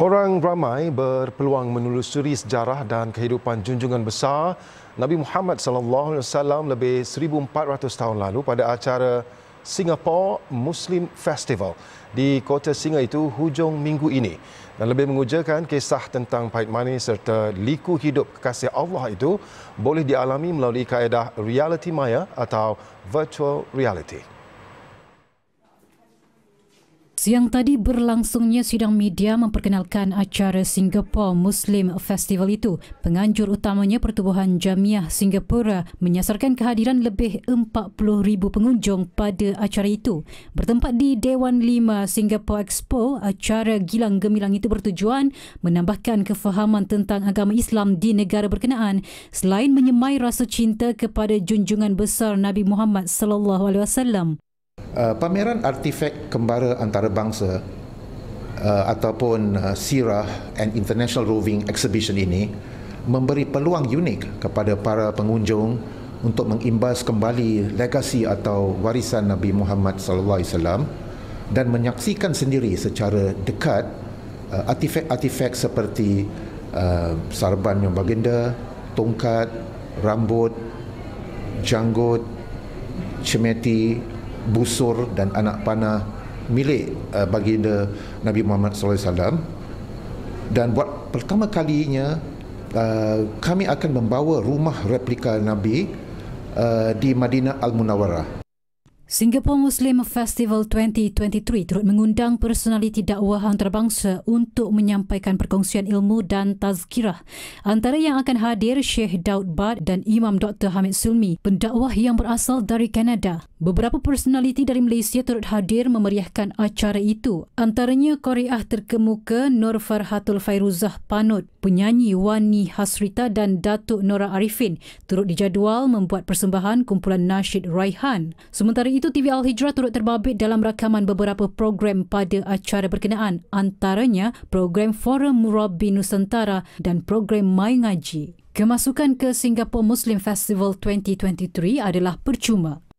Orang ramai berpeluang menelusuri sejarah dan kehidupan junjungan besar Nabi Muhammad sallallahu alaihi wasallam lebih 1400 tahun lalu pada acara Singapore Muslim Festival di Kota Singa itu hujung minggu ini dan lebih mengujakan kisah tentang pahit manis serta liku hidup kekasih Allah itu boleh dialami melalui kaedah reality maya atau virtual reality. Siang tadi berlangsungnya sidang media memperkenalkan acara Singapore Muslim Festival itu. Penganjur utamanya Pertubuhan Jamiah Singapura menyasarkan kehadiran lebih 40,000 pengunjung pada acara itu. Bertempat di Dewan 5 Singapore Expo, acara Gilang Gemilang itu bertujuan menambahkan kefahaman tentang agama Islam di negara berkenaan selain menyemai rasa cinta kepada junjungan besar Nabi Muhammad sallallahu alaihi wasallam uh, pameran artifak kembara antarabangsa uh, ataupun uh, Sirah and International Roving Exhibition ini memberi peluang unik kepada para pengunjung untuk mengimbas kembali legasi atau warisan Nabi Muhammad SAW dan menyaksikan sendiri secara dekat uh, artifak-artifak seperti uh, sarban yang baginda, tongkat, rambut, janggut, cemeti, busur dan anak panah milik uh, baginda Nabi Muhammad SAW dan buat pertama kalinya uh, kami akan membawa rumah replika Nabi uh, di Madinah al Munawarah. Singapore Muslim Festival 2023 turut mengundang personaliti dakwah antarabangsa untuk menyampaikan perkongsian ilmu dan tazkirah. Antara yang akan hadir Syekh Daud Bad dan Imam Dr. Hamid Sulmi, pendakwah yang berasal dari Kanada. Beberapa personaliti dari Malaysia turut hadir memeriahkan acara itu. Antaranya Koreah terkemuka Nur Farhatul Fairuzah Panut, penyanyi Wani Hasrita dan Datuk Nora Arifin turut dijadual membuat persembahan kumpulan Nasyid Raihan. Sementara itu, TV Al Hijrah turut terbabit dalam rakaman beberapa program pada acara berkenaan, antaranya program Forum Murabi Nusantara dan program Mai Ngaji. Kemasukan ke Singapore Muslim Festival 2023 adalah percuma.